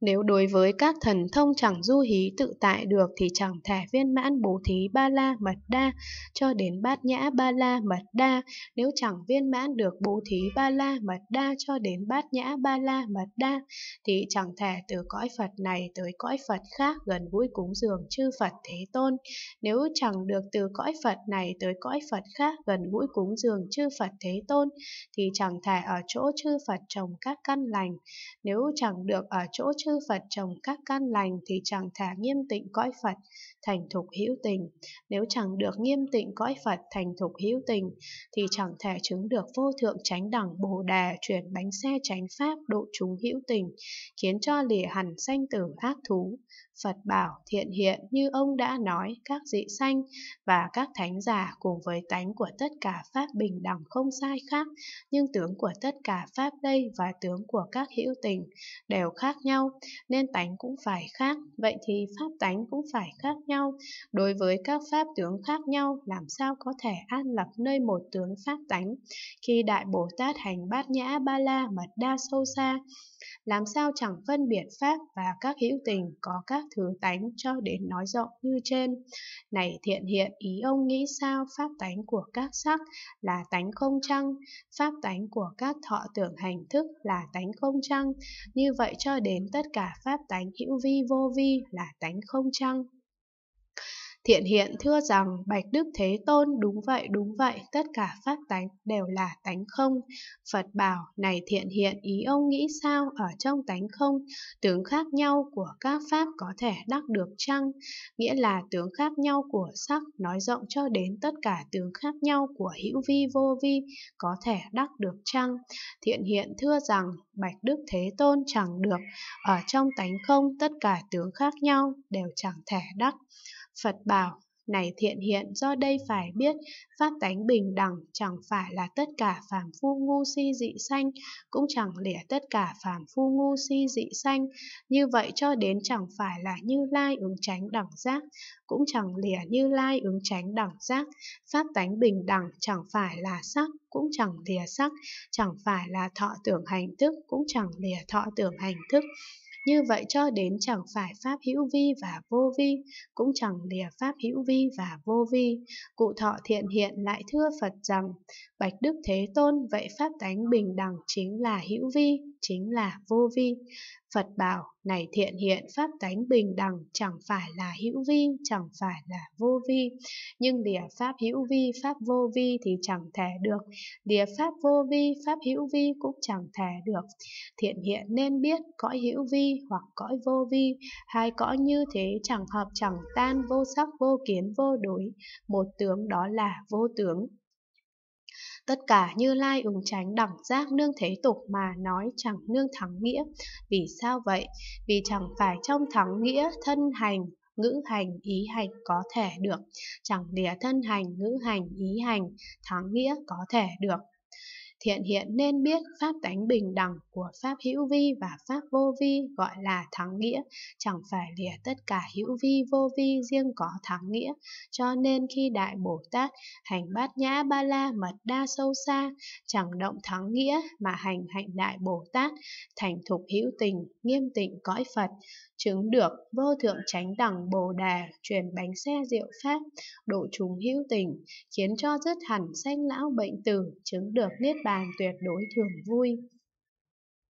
Nếu đối với các thần thông chẳng du hí tự tại được thì chẳng thể viên mãn bố thí ba la mật đa cho đến bát nhã ba la mật đa. Nếu chẳng viên mãn được bố thí ba la mật đa cho đến bát nhã ba la mật đa thì chẳng thể từ cõi Phật này tới cõi Phật khác gần gũi cúng dường chư Phật Thế Tôn. Nếu chẳng được từ cõi Phật này tới cõi Phật khác gần gũi cúng dường chư Phật Thế Tôn thì chẳng thể ở chỗ chư Phật trồng các căn lành. Nếu chẳng được ở chỗ chư chư Phật trồng các căn lành thì chẳng thả nghiêm tịnh cõi Phật, thành thục hữu tình. Nếu chẳng được nghiêm tịnh cõi Phật thành thục hữu tình, thì chẳng thể chứng được vô thượng chánh đẳng Bồ Đà chuyển bánh xe chánh Pháp độ chúng hữu tình, khiến cho lìa hẳn sanh tử ác thú. Phật bảo thiện hiện như ông đã nói các dị sanh và các thánh giả cùng với tánh của tất cả Pháp bình đẳng không sai khác, nhưng tướng của tất cả Pháp đây và tướng của các hữu tình đều khác nhau, nên tánh cũng phải khác, vậy thì pháp tánh cũng phải khác nhau. Đối với các pháp tướng khác nhau, làm sao có thể an lập nơi một tướng pháp tánh? Khi Đại Bồ Tát hành bát nhã ba la mật đa sâu xa, làm sao chẳng phân biệt pháp và các hữu tình có các thứ tánh cho đến nói rộng như trên. Này thiện hiện, ý ông nghĩ sao pháp tánh của các sắc là tánh không chăng? Pháp tánh của các thọ tưởng hành thức là tánh không chăng? Như vậy cho đến tất cả pháp tánh hữu vi vô vi là tánh không chăng? Thiện hiện thưa rằng Bạch Đức Thế Tôn đúng vậy đúng vậy, tất cả pháp tánh đều là tánh không. Phật bảo này thiện hiện ý ông nghĩ sao ở trong tánh không, tướng khác nhau của các pháp có thể đắc được chăng? Nghĩa là tướng khác nhau của sắc nói rộng cho đến tất cả tướng khác nhau của hữu vi vô vi có thể đắc được chăng? Thiện hiện thưa rằng Bạch Đức Thế Tôn chẳng được, ở trong tánh không tất cả tướng khác nhau đều chẳng thể đắc. Phật bảo, này thiện hiện do đây phải biết, pháp tánh bình đẳng chẳng phải là tất cả phàm phu ngu si dị sanh, cũng chẳng lìa tất cả phàm phu ngu si dị sanh, như vậy cho đến chẳng phải là như lai ứng tránh đẳng giác, cũng chẳng lìa như lai ứng tránh đẳng giác, pháp tánh bình đẳng chẳng phải là sắc, cũng chẳng lìa sắc, chẳng phải là thọ tưởng hành thức, cũng chẳng lìa thọ tưởng hành thức, như vậy cho đến chẳng phải pháp hữu vi và vô vi, cũng chẳng lìa pháp hữu vi và vô vi. Cụ thọ thiện hiện lại thưa Phật rằng, Bạch Đức Thế Tôn, vậy pháp tánh bình đẳng chính là hữu vi, chính là vô vi. Phật bảo, này thiện hiện pháp tánh bình đẳng chẳng phải là hữu vi, chẳng phải là vô vi. Nhưng địa pháp hữu vi, pháp vô vi thì chẳng thể được. Địa pháp vô vi, pháp hữu vi cũng chẳng thể được. Thiện hiện nên biết cõi hữu vi hoặc cõi vô vi. Hai cõi như thế chẳng hợp chẳng tan, vô sắc vô kiến vô đối. Một tướng đó là vô tướng. Tất cả như lai ủng tránh đẳng giác nương thế tục mà nói chẳng nương thắng nghĩa. Vì sao vậy? Vì chẳng phải trong thắng nghĩa thân hành ngữ hành, ý hành có thể được, chẳng lìa thân hành, ngữ hành, ý hành, thắng nghĩa có thể được, thiện hiện nên biết pháp tánh bình đẳng của pháp hữu vi và pháp vô vi gọi là thắng nghĩa, chẳng phải lìa tất cả hữu vi vô vi riêng có thắng nghĩa. Cho nên khi Đại Bồ Tát hành bát nhã ba la mật đa sâu xa, chẳng động thắng nghĩa mà hành hạnh Đại Bồ Tát, thành thục hữu tình, nghiêm tịnh cõi Phật, chứng được vô thượng chánh đẳng bồ đề truyền bánh xe diệu pháp độ chúng hữu tình khiến cho dứt hẳn sanh lão bệnh tử chứng được niết bàn bàn tuyệt đối thường vui